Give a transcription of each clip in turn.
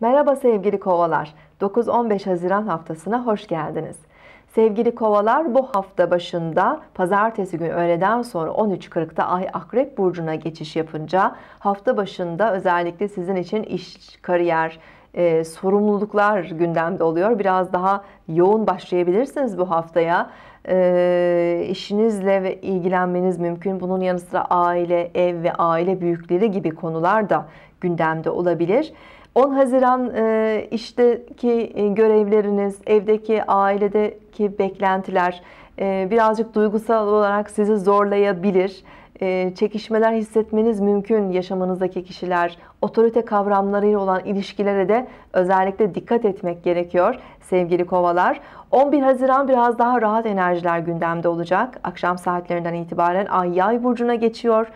Merhaba sevgili kovalar. 9-15 Haziran haftasına hoş geldiniz. Sevgili kovalar bu hafta başında pazartesi günü öğleden sonra 13.40'da Ay Akrep Burcu'na geçiş yapınca hafta başında özellikle sizin için iş, kariyer, e, sorumluluklar gündemde oluyor. Biraz daha yoğun başlayabilirsiniz bu haftaya. E, işinizle ve ilgilenmeniz mümkün. Bunun yanı sıra aile, ev ve aile büyükleri gibi konular da gündemde olabilir. 10 Haziran e, işteki e, görevleriniz, evdeki, ailedeki beklentiler e, birazcık duygusal olarak sizi zorlayabilir. E, çekişmeler hissetmeniz mümkün yaşamınızdaki kişiler. Otorite kavramlarıyla olan ilişkilere de özellikle dikkat etmek gerekiyor sevgili kovalar. 11 Haziran biraz daha rahat enerjiler gündemde olacak. Akşam saatlerinden itibaren Ay Yay burcuna geçiyor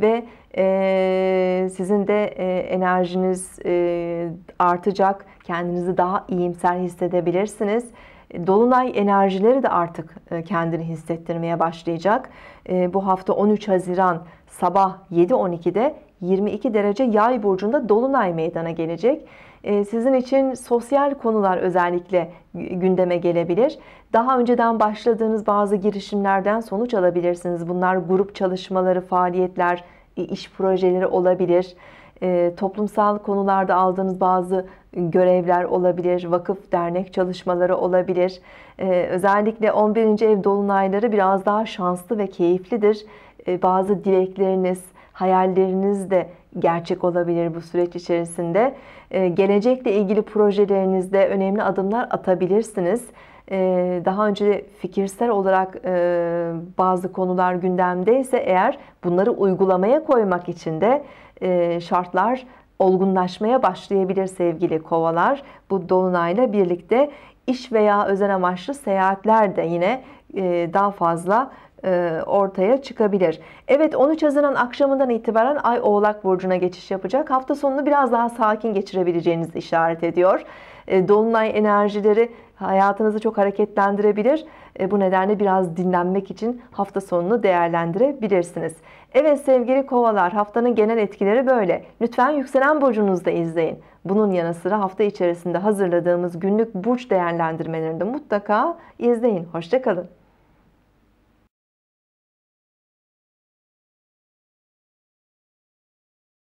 ve e, sizin de e, enerjiniz e, artacak. Kendinizi daha iyimser hissedebilirsiniz. Dolunay enerjileri de artık e, kendini hissettirmeye başlayacak. E, bu hafta 13 Haziran sabah 7.12'de 22 derece yay burcunda dolunay meydana gelecek. E, sizin için sosyal konular özellikle gündeme gelebilir. Daha önceden başladığınız bazı girişimlerden sonuç alabilirsiniz. Bunlar grup çalışmaları, faaliyetler, iş projeleri olabilir e, toplumsal konularda aldığınız bazı görevler olabilir, vakıf dernek çalışmaları olabilir. E, özellikle 11. ev dolunayları biraz daha şanslı ve keyiflidir. E, bazı dilekleriniz, hayalleriniz de gerçek olabilir bu süreç içerisinde. E, gelecekle ilgili projelerinizde önemli adımlar atabilirsiniz. Ee, daha önce fikirsel olarak e, bazı konular gündemdeyse eğer bunları uygulamaya koymak için de e, şartlar olgunlaşmaya başlayabilir sevgili kovalar. Bu dolunayla birlikte iş veya özel amaçlı seyahatler de yine e, daha fazla e, ortaya çıkabilir. Evet 13 Haziran akşamından itibaren Ay Oğlak Burcu'na geçiş yapacak. Hafta sonunu biraz daha sakin geçirebileceğinizi işaret ediyor. E, dolunay enerjileri hayatınızı çok hareketlendirebilir. E, bu nedenle biraz dinlenmek için hafta sonunu değerlendirebilirsiniz. Evet sevgili kovalar haftanın genel etkileri böyle. Lütfen yükselen burcunuzu da izleyin. Bunun yanı sıra hafta içerisinde hazırladığımız günlük burç değerlendirmelerini de mutlaka izleyin. Hoşçakalın.